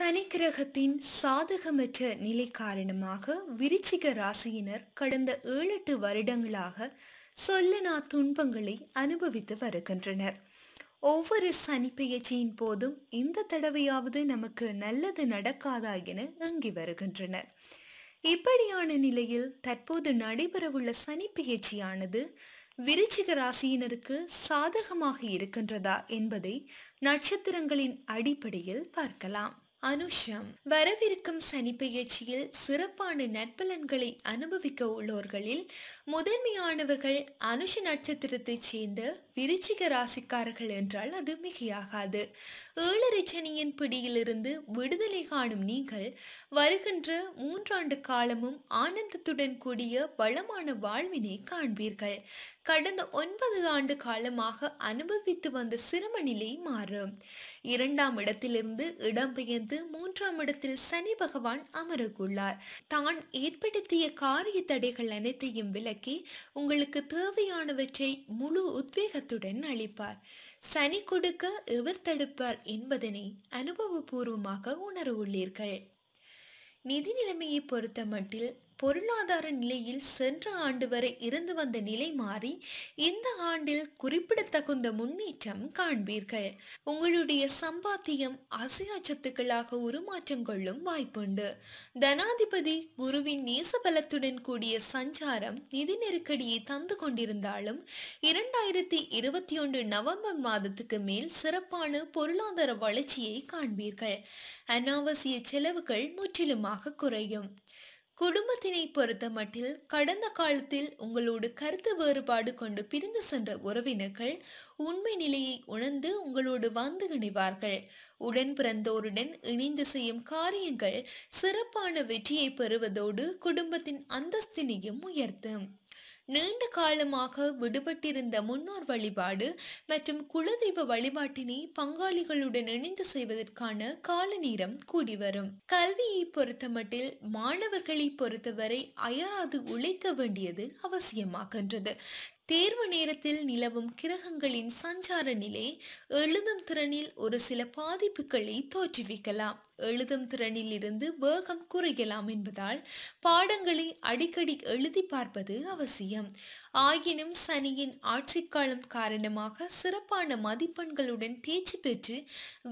சனி கிரகத்தின் சாதகமற்ற நிலை காரணமாக விருச்சிக ராசியினர் கடந்த ஏழு எட்டு வருடங்களாக சொல்லனா துன்பங்களை அனுபவித்து வருகின்றனர் ஒவ்வொரு சனி போதும் இந்த தடவையாவது நமக்கு நல்லது நடக்காதா என இங்கி வருகின்றனர் இப்படியான நிலையில் தற்போது நடைபெறவுள்ள சனி பெயர்ச்சியானது விருச்சிக ராசியினருக்கு சாதகமாக இருக்கின்றதா என்பதை நட்சத்திரங்களின் அடிப்படையில் பார்க்கலாம் அனுஷம் வரவிருக்கும் சனிப்பயிற்சியில் சிறப்பான நற்பலன்களை அனுபவிக்க உள்ளோர்களில் முதன்மையானவர்கள் அனுஷ நட்சத்திரத்தைச் சேர்ந்த விருச்சிக ராசிக்காரர்கள் என்றால் அது மிகையாகாது ஏழரிச்சனியின் பிடியிலிருந்து விடுதலை காணும் நீங்கள் வருகின்ற மூன்றாண்டு காலமும் ஆனந்தத்துடன் கூடிய வளமான வாழ்வினை காண்பீர்கள் கடந்த ஒன்பது ஆண்டு காலமாக அனுபவித்து வந்த சிரம நிலை மாறும் இரண்டாம் இடத்திலிருந்து இடம்பெயர்ந்து மூன்றாம் இடத்தில் சனி பகவான் அமரக்குள்ளார் தான் ஏற்படுத்திய காரிய தடைகள் அனைத்தையும் விலக்கி விளக்கி உங்களுக்கு தேவையானவற்றை முழு உத்வேகத்துடன் அளிப்பார் சனி கொடுக்க எவர் தடுப்பார் என்பதனை அனுபவபூர்வமாக உணர உள்ளீர்கள் நிதி நிலைமையை பொறுத்த மட்டில் பொருளாதார நிலையில் சென்ற ஆண்டு வரை இருந்து வந்த நிலை மாறி இந்த ஆண்டில் குறிப்பிடத்தகுந்த முன்னேற்றம் காண்பீர்கள் உங்களுடைய சம்பாத்தியம் அசையா சத்துக்களாக உருமாற்றம் கொள்ளும் வாய்ப்புண்டு தனாதிபதி குருவின் நேசபலத்துடன் கூடிய சஞ்சாரம் நிதி நெருக்கடியை தந்து கொண்டிருந்தாலும் இரண்டாயிரத்தி இருபத்தி ஒன்று நவம்பர் மாதத்துக்கு மேல் சிறப்பான பொருளாதார வளர்ச்சியை காண்பீர்கள் அனாவசிய செலவுகள் முற்றிலுமாக குறையும் குடும்பத்தினை பொறுத்த மட்டில் கடந்த காலத்தில் உங்களோடு கருத்து வேறுபாடு கொண்டு பிரிந்து சென்ற உறவினர்கள் உண்மை நிலையை உணர்ந்து உங்களோடு வந்து இணைவார்கள் உடன் பிறந்தோருடன் இணைந்து செய்யும் காரியங்கள் சிறப்பான வெற்றியை பெறுவதோடு குடும்பத்தின் அந்தஸ்தினையும் உயர்த்தும் நீண்ட காலமாக விடுபட்டிருந்த முன்னோர் வழிபாடு மற்றும் குலதெய்வ வழிபாட்டினை பங்காளிகளுடன் இணைந்து செய்வதற்கான கால நேரம் கூடி வரும் கல்வியை பொறுத்தமட்டில் மாணவர்களை பொறுத்தவரை அயராது உழைக்க வேண்டியது அவசியமாகின்றது தேர்வு நேரத்தில் நிலவும் கிரகங்களின் சஞ்சார நிலை எழுதும் திறனில் ஒரு சில பாதிப்புகளை தோற்றுவிக்கலாம் எழுதும் திறனில் இருந்து வேகம் குறையலாம் என்பதால் பாடங்களை அடிக்கடி எழுதி பார்ப்பது அவசியம் ஆயினும் சனியின் ஆட்சிக்காலம் காரணமாக சிறப்பான மதிப்பெண்களுடன் தேர்ச்சி பெற்று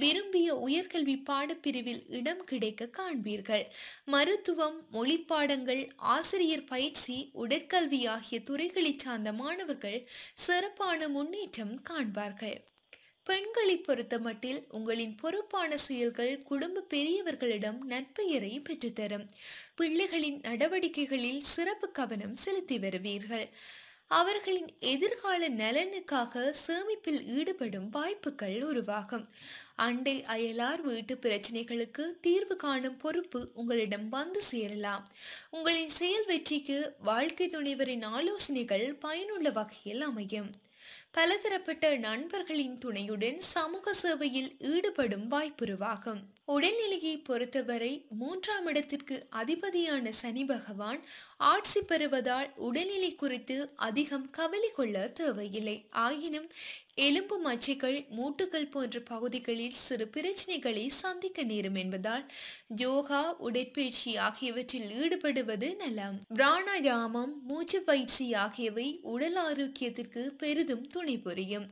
விரும்பிய உயர்கல்வி பாடப்பிரிவில் இடம் கிடைக்க காண்பீர்கள் மருத்துவம் மொழி பாடங்கள் ஆசிரியர் பயிற்சி உடற்கல்வி ஆகிய துறைகளை சார்ந்த மாணவர்கள் சிறப்பான முன்னேற்றம் காண்பார்கள் பெண்களை பொறுத்தமட்டில் உங்களின் பொறுப்பான செயல்கள் குடும்ப பெரியவர்களிடம் நற்பெயரை பெற்றுத்தரும் பிள்ளைகளின் நடவடிக்கைகளில் சிறப்பு கவனம் செலுத்தி வருவீர்கள் அவர்களின் எதிர்கால நலனுக்காக சேமிப்பில் ஈடுபடும் வாய்ப்புகள் உருவாகும் அண்டை அயலார் வீட்டு பிரச்சனைகளுக்கு தீர்வு காணும் பொறுப்பு உங்களிடம் வந்து சேரலாம் உங்களின் செயல் வெற்றிக்கு வாழ்க்கை துணைவரின் ஆலோசனைகள் பயனுள்ள வகையில் அமையும் பலதரப்பட்ட நண்பர்களின் துணையுடன் சமூக சேவையில் ஈடுபடும் வாய்ப்புருவாகும் உடல்நிலையை பொறுத்தவரை மூன்றாம் இடத்திற்கு அதிபதியான சனி பகவான் ஆட்சி பெறுவதால் உடல்நிலை குறித்து அதிகம் கவலை கொள்ள தேவையில்லை ஆயினும் எலும்பு மச்சைகள் மூட்டுகள் போன்ற பகுதிகளில் சிறு பிரச்சனைகளை சந்திக்க நேரும் என்பதால் யோகா உடற்பயிற்சி ஆகியவற்றில் ஈடுபடுவது நலம் பிராணாயாமம் மூச்சு பயிற்சி ஆகியவை உடல் ஆரோக்கியத்திற்கு பெரிதும் துணை புரியும்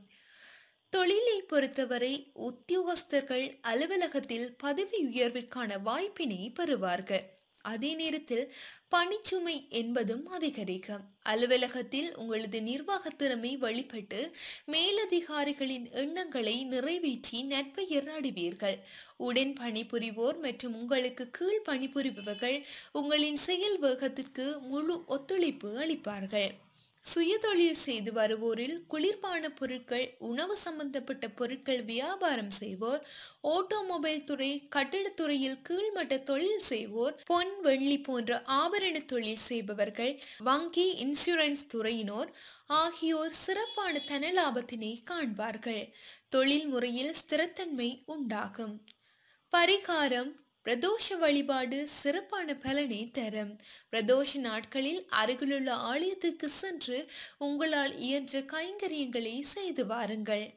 தொழிலை பொறுத்தவரை உத்தியோகஸ்தர்கள் அலுவலகத்தில் பதவி உயர்விற்கான வாய்ப்பினை பெறுவார்கள் அதே நேரத்தில் பணிச்சுமை என்பதும் அதிகரிக்கும் அலுவலகத்தில் உங்களது நிர்வாக திறமை வழிபட்டு மேலதிகாரிகளின் எண்ணங்களை நிறைவேற்றி நட்பெயர் அடைவீர்கள் உடன் பணிபுரிவோர் மற்றும் உங்களுக்கு கீழ் பணிபுரிபவர்கள் உங்களின் செயல் வேகத்திற்கு முழு ஒத்துழைப்பு அளிப்பார்கள் சுயதொழில் செய்து வருவோரில் குளிர்பான பொருட்கள் உணவு சம்பந்தப்பட்ட பொருட்கள் வியாபாரம் செய்வோர் ஆட்டோமொபைல் துறை கட்டிடத்துறையில் கீழ்மட்ட தொழில் செய்வோர் பொன் வெள்ளி போன்ற ஆபரண தொழில் செய்பவர்கள் வங்கி இன்சூரன்ஸ் துறையினோர் ஆகியோர் சிறப்பான தன லாபத்தினை காண்பார்கள் தொழில் முறையில் ஸ்திரத்தன்மை உண்டாகும் பரிகாரம் பிரதோஷ வழிபாடு சிறப்பான பலனை தரும் பிரதோஷ நாட்களில் அருகிலுள்ள ஆலயத்திற்கு சென்று உங்களால் இயன்ற கைங்கரியங்களை செய்து வாருங்கள்